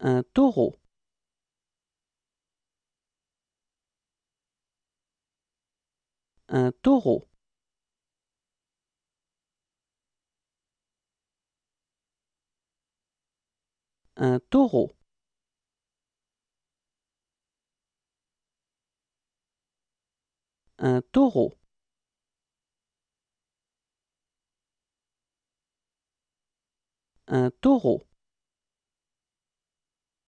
un taureau. Un taureau. un taureau. Un taureau. Un taureau.